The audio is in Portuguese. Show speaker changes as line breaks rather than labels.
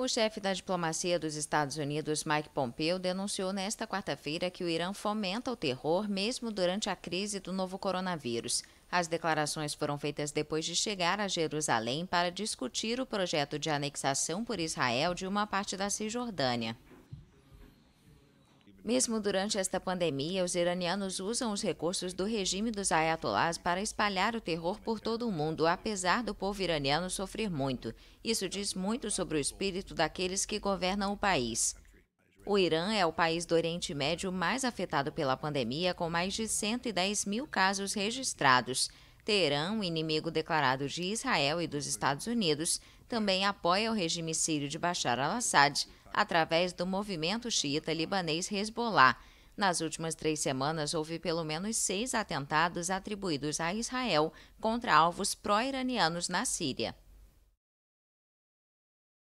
O chefe da diplomacia dos Estados Unidos, Mike Pompeo, denunciou nesta quarta-feira que o Irã fomenta o terror mesmo durante a crise do novo coronavírus. As declarações foram feitas depois de chegar a Jerusalém para discutir o projeto de anexação por Israel de uma parte da Cisjordânia. Mesmo durante esta pandemia, os iranianos usam os recursos do regime dos ayatolás para espalhar o terror por todo o mundo, apesar do povo iraniano sofrer muito. Isso diz muito sobre o espírito daqueles que governam o país. O Irã é o país do Oriente Médio mais afetado pela pandemia, com mais de 110 mil casos registrados. Teherã, o inimigo declarado de Israel e dos Estados Unidos, também apoia o regime sírio de Bashar al-Assad através do movimento xiita libanês Hezbollah. Nas últimas três semanas, houve pelo menos seis atentados atribuídos a Israel contra alvos pró-iranianos na Síria.